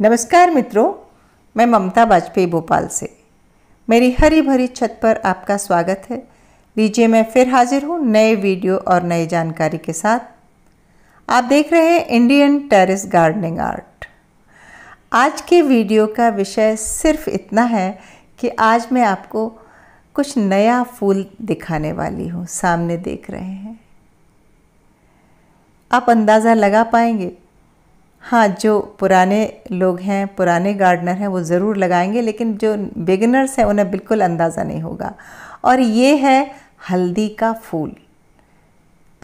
नमस्कार मित्रों मैं ममता वाजपेयी भोपाल से मेरी हरी भरी छत पर आपका स्वागत है लीजिए मैं फिर हाजिर हूँ नए वीडियो और नए जानकारी के साथ आप देख रहे हैं इंडियन टेरिस गार्डनिंग आर्ट आज के वीडियो का विषय सिर्फ इतना है कि आज मैं आपको कुछ नया फूल दिखाने वाली हूँ सामने देख रहे हैं आप अंदाज़ा लगा पाएंगे हाँ जो पुराने लोग हैं पुराने गार्डनर हैं वो ज़रूर लगाएंगे लेकिन जो बिगिनर्स हैं उन्हें बिल्कुल अंदाज़ा नहीं होगा और ये है हल्दी का फूल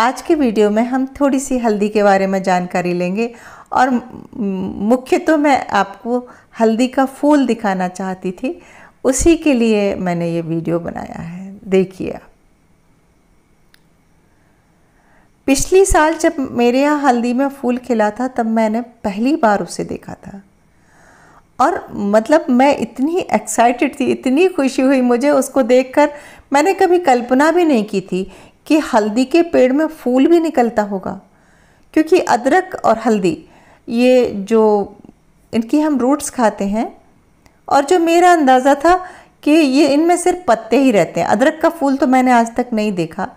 आज के वीडियो में हम थोड़ी सी हल्दी के बारे में जानकारी लेंगे और मुख्य तो मैं आपको हल्दी का फूल दिखाना चाहती थी उसी के लिए मैंने ये वीडियो बनाया है देखिए आप पिछली साल जब मेरे यहाँ हल्दी में फूल खिला था तब मैंने पहली बार उसे देखा था और मतलब मैं इतनी एक्साइटेड थी इतनी खुशी हुई मुझे उसको देखकर मैंने कभी कल्पना भी नहीं की थी कि हल्दी के पेड़ में फूल भी निकलता होगा क्योंकि अदरक और हल्दी ये जो इनकी हम रूट्स खाते हैं और जो मेरा अंदाज़ा था कि ये इनमें सिर्फ पत्ते ही रहते हैं अदरक का फूल तो मैंने आज तक नहीं देखा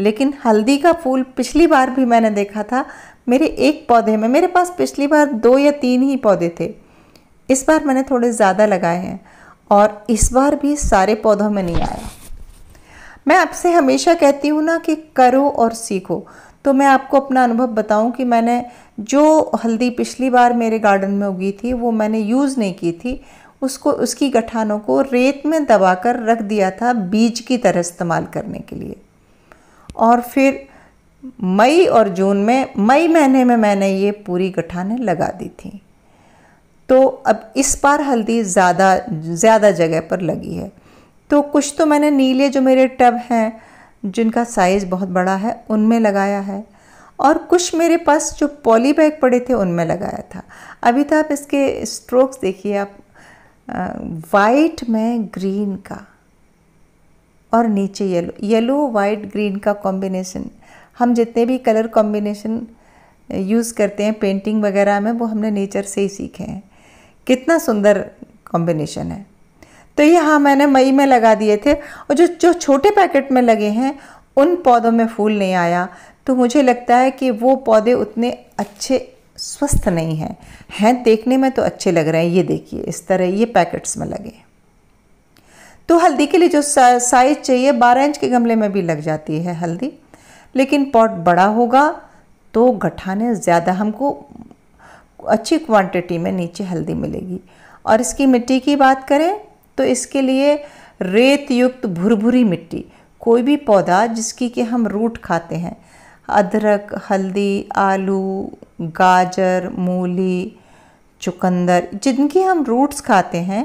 लेकिन हल्दी का फूल पिछली बार भी मैंने देखा था मेरे एक पौधे में मेरे पास पिछली बार दो या तीन ही पौधे थे इस बार मैंने थोड़े ज़्यादा लगाए हैं और इस बार भी सारे पौधों में नहीं आया मैं आपसे हमेशा कहती हूँ ना कि करो और सीखो तो मैं आपको अपना अनुभव बताऊँ कि मैंने जो हल्दी पिछली बार मेरे गार्डन में उगी थी वो मैंने यूज़ नहीं की थी उसको उसकी गठानों को रेत में दबाकर रख दिया था बीज की तरह इस्तेमाल करने के लिए और फिर मई और जून में मई महीने में मैंने ये पूरी गठाने लगा दी थी तो अब इस बार हल्दी ज़्यादा ज़्यादा जगह पर लगी है तो कुछ तो मैंने नीले जो मेरे टब हैं जिनका साइज़ बहुत बड़ा है उनमें लगाया है और कुछ मेरे पास जो पॉली बैग पड़े थे उनमें लगाया था अभी तो आप इसके स्ट्रोक्स देखिए आप वाइट में ग्रीन का और नीचे येलो येलो वाइट ग्रीन का कॉम्बिनेशन हम जितने भी कलर कॉम्बिनेशन यूज़ करते हैं पेंटिंग वगैरह में वो हमने नेचर से ही सीखे हैं कितना सुंदर कॉम्बिनेशन है तो ये हाँ मैंने मई में लगा दिए थे और जो जो छोटे पैकेट में लगे हैं उन पौधों में फूल नहीं आया तो मुझे लगता है कि वो पौधे उतने अच्छे स्वस्थ नहीं हैं हैं देखने में तो अच्छे लग रहे हैं ये देखिए इस तरह ये पैकेट्स में लगे हैं तो हल्दी के लिए जो साइज़ चाहिए बारह इंच के गमले में भी लग जाती है हल्दी लेकिन पॉट बड़ा होगा तो गठाने ज़्यादा हमको अच्छी क्वांटिटी में नीचे हल्दी मिलेगी और इसकी मिट्टी की बात करें तो इसके लिए रेत युक्त भुरभुरी मिट्टी कोई भी पौधा जिसकी कि हम रूट खाते हैं अदरक हल्दी आलू गाजर मूली चुकंदर जिनकी हम रूट्स खाते हैं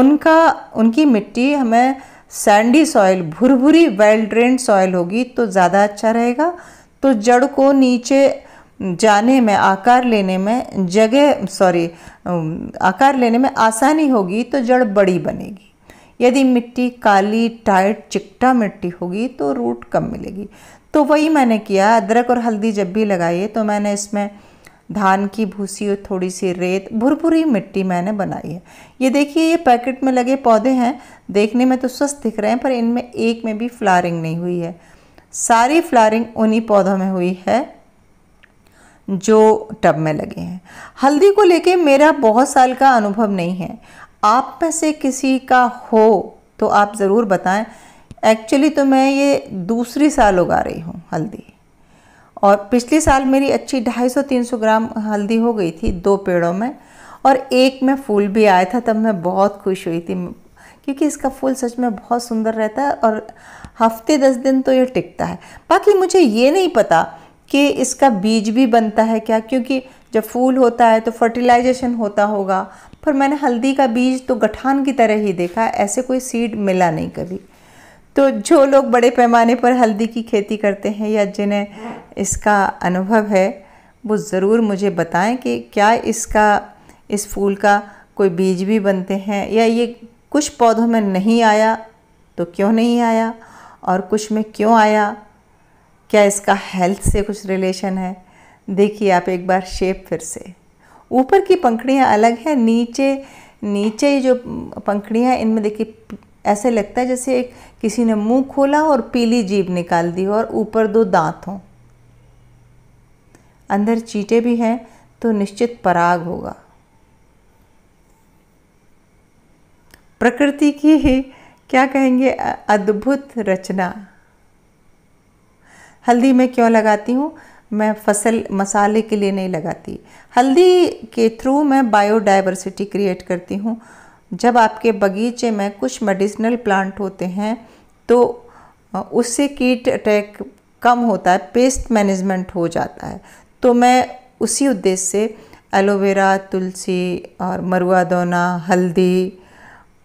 उनका उनकी मिट्टी हमें सैंडी सॉइल भुरभुरी वेल ड्रेन सॉइल होगी तो ज़्यादा अच्छा रहेगा तो जड़ को नीचे जाने में आकार लेने में जगह सॉरी आकार लेने में आसानी होगी तो जड़ बड़ी बनेगी यदि मिट्टी काली टाइट चिकटा मिट्टी होगी तो रूट कम मिलेगी तो वही मैंने किया अदरक और हल्दी जब भी लगाई तो मैंने इसमें धान की भूसी और थोड़ी सी रेत भुरभुरी मिट्टी मैंने बनाई है ये देखिए ये पैकेट में लगे पौधे हैं देखने में तो स्वस्थ दिख रहे हैं पर इनमें एक में भी फ्लारिंग नहीं हुई है सारी फ्लारिंग उन्हीं पौधों में हुई है जो टब में लगे हैं हल्दी को लेके मेरा बहुत साल का अनुभव नहीं है आप में से किसी का हो तो आप ज़रूर बताएं एक्चुअली तो मैं ये दूसरी साल उगा रही हूँ हल्दी और पिछले साल मेरी अच्छी 250-300 ग्राम हल्दी हो गई थी दो पेड़ों में और एक में फूल भी आया था तब मैं बहुत खुश हुई थी क्योंकि इसका फूल सच में बहुत सुंदर रहता है और हफ्ते दस दिन तो ये टिकता है बाकी मुझे ये नहीं पता कि इसका बीज भी बनता है क्या क्योंकि जब फूल होता है तो फर्टिलाइजेशन होता होगा पर मैंने हल्दी का बीज तो गठान की तरह ही देखा ऐसे कोई सीड मिला नहीं कभी तो जो लोग बड़े पैमाने पर हल्दी की खेती करते हैं या जिन्हें इसका अनुभव है वो ज़रूर मुझे बताएं कि क्या इसका इस फूल का कोई बीज भी बनते हैं या ये कुछ पौधों में नहीं आया तो क्यों नहीं आया और कुछ में क्यों आया क्या इसका हेल्थ से कुछ रिलेशन है देखिए आप एक बार शेप फिर से ऊपर की पंखड़ियाँ अलग हैं नीचे नीचे जो पंखड़ियाँ इनमें देखिए ऐसे लगता है जैसे एक किसी ने मुंह खोला और पीली जीभ निकाल दी हो और ऊपर दो दांत हों अंदर चीटे भी हैं तो निश्चित पराग होगा प्रकृति की ही क्या कहेंगे अद्भुत रचना हल्दी मैं क्यों लगाती हूँ मैं फसल मसाले के लिए नहीं लगाती हल्दी के थ्रू मैं बायोडाइवर्सिटी क्रिएट करती हूँ जब आपके बगीचे में कुछ मेडिसिनल प्लांट होते हैं तो उससे कीट अटैक कम होता है पेस्ट मैनेजमेंट हो जाता है तो मैं उसी उद्देश्य से एलोवेरा तुलसी और मरुआ दोना हल्दी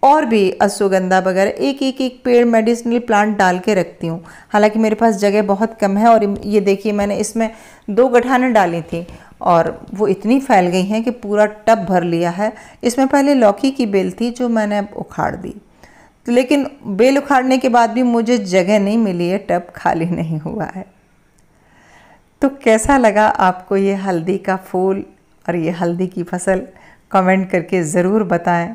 और भी अश्वगंधा वगैरह एक एक एक पेड़ मेडिसिनल प्लांट डाल के रखती हूँ हालांकि मेरे पास जगह बहुत कम है और ये देखिए मैंने इसमें दो गठाने डाली थी और वो इतनी फैल गई हैं कि पूरा टब भर लिया है इसमें पहले लौकी की बेल थी जो मैंने अब उखाड़ दी तो लेकिन बेल उखाड़ने के बाद भी मुझे जगह नहीं मिली है टब खाली नहीं हुआ है तो कैसा लगा आपको ये हल्दी का फूल और ये हल्दी की फसल कमेंट करके ज़रूर बताएं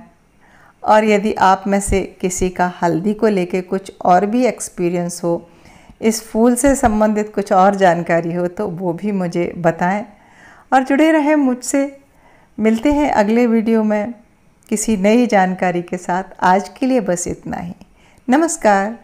और यदि आप में से किसी का हल्दी को लेके कुछ और भी एक्सपीरियंस हो इस फूल से संबंधित कुछ और जानकारी हो तो वो भी मुझे बताएं और जुड़े रहें मुझसे मिलते हैं अगले वीडियो में किसी नई जानकारी के साथ आज के लिए बस इतना ही नमस्कार